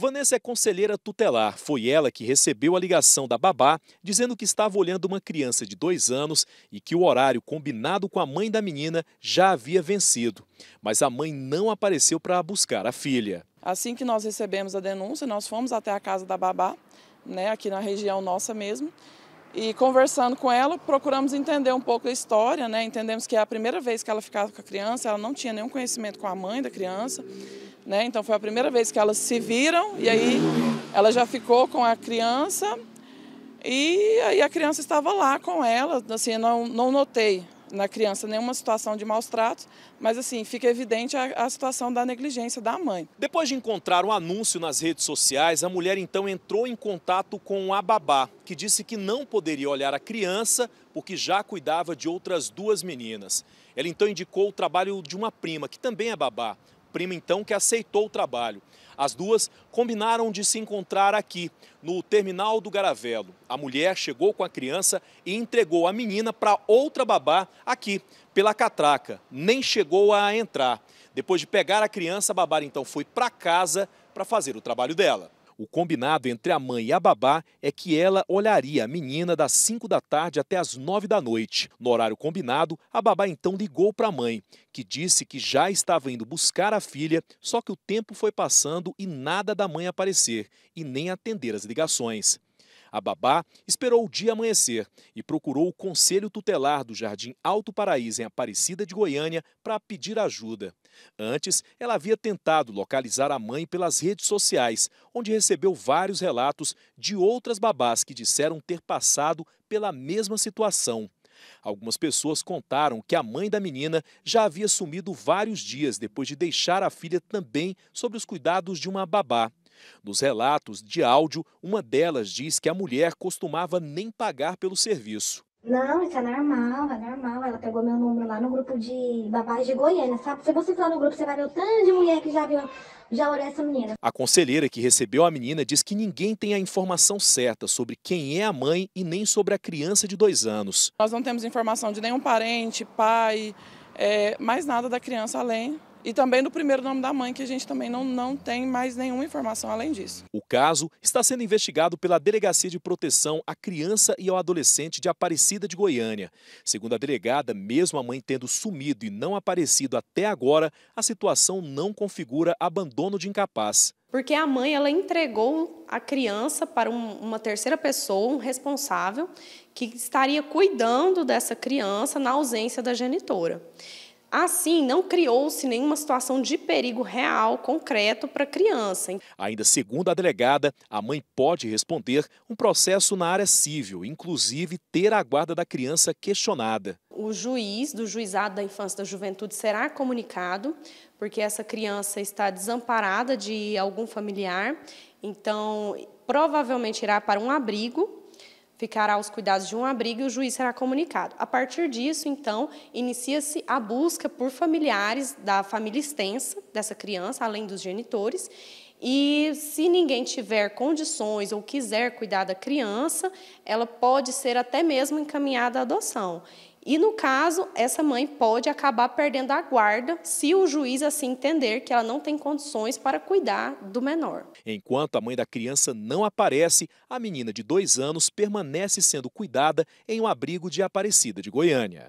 Vanessa é conselheira tutelar. Foi ela que recebeu a ligação da babá dizendo que estava olhando uma criança de dois anos e que o horário combinado com a mãe da menina já havia vencido. Mas a mãe não apareceu para buscar a filha. Assim que nós recebemos a denúncia, nós fomos até a casa da babá, né, aqui na região nossa mesmo, e conversando com ela, procuramos entender um pouco a história, né? Entendemos que é a primeira vez que ela ficava com a criança, ela não tinha nenhum conhecimento com a mãe da criança, né? Então foi a primeira vez que elas se viram e aí ela já ficou com a criança e aí a criança estava lá com ela, assim, não, não notei na criança nenhuma situação de maus tratos, mas assim, fica evidente a, a, situação da negligência da mãe. Depois de encontrar um anúncio nas redes sociais, a mulher então entrou em contato com a babá, que disse que não poderia olhar a criança porque já cuidava de outras duas meninas. Ela então indicou o trabalho de uma prima, que também é babá prima então que aceitou o trabalho. As duas combinaram de se encontrar aqui, no terminal do Garavelo. A mulher chegou com a criança e entregou a menina para outra babá aqui, pela catraca. Nem chegou a entrar. Depois de pegar a criança, a babá então foi para casa para fazer o trabalho dela. O combinado entre a mãe e a babá é que ela olharia a menina das 5 da tarde até as 9 da noite. No horário combinado, a babá então ligou para a mãe, que disse que já estava indo buscar a filha, só que o tempo foi passando e nada da mãe aparecer e nem atender as ligações. A babá esperou o dia amanhecer e procurou o conselho tutelar do Jardim Alto Paraíso, em Aparecida de Goiânia, para pedir ajuda. Antes, ela havia tentado localizar a mãe pelas redes sociais, onde recebeu vários relatos de outras babás que disseram ter passado pela mesma situação. Algumas pessoas contaram que a mãe da menina já havia sumido vários dias depois de deixar a filha também sob os cuidados de uma babá. Nos relatos de áudio, uma delas diz que a mulher costumava nem pagar pelo serviço. Não, isso é normal, é normal. Ela pegou meu número lá no grupo de babás de Goiânia, sabe? Se você for no grupo, você vai ver o tanto de mulher que já viu, já olhou essa menina. A conselheira que recebeu a menina diz que ninguém tem a informação certa sobre quem é a mãe e nem sobre a criança de dois anos. Nós não temos informação de nenhum parente, pai, é, mais nada da criança além e também do primeiro nome da mãe, que a gente também não, não tem mais nenhuma informação além disso. O caso está sendo investigado pela Delegacia de Proteção à Criança e ao Adolescente de Aparecida de Goiânia. Segundo a delegada, mesmo a mãe tendo sumido e não aparecido até agora, a situação não configura abandono de incapaz. Porque a mãe ela entregou a criança para um, uma terceira pessoa, um responsável, que estaria cuidando dessa criança na ausência da genitora. Assim, não criou-se nenhuma situação de perigo real, concreto para a criança. Ainda segundo a delegada, a mãe pode responder um processo na área civil, inclusive ter a guarda da criança questionada. O juiz do juizado da infância e da juventude será comunicado, porque essa criança está desamparada de algum familiar, então provavelmente irá para um abrigo ficará aos cuidados de um abrigo e o juiz será comunicado. A partir disso, então, inicia-se a busca por familiares da família extensa dessa criança, além dos genitores, e se ninguém tiver condições ou quiser cuidar da criança, ela pode ser até mesmo encaminhada à adoção. E, no caso, essa mãe pode acabar perdendo a guarda se o juiz assim entender que ela não tem condições para cuidar do menor. Enquanto a mãe da criança não aparece, a menina de dois anos permanece sendo cuidada em um abrigo de Aparecida de Goiânia.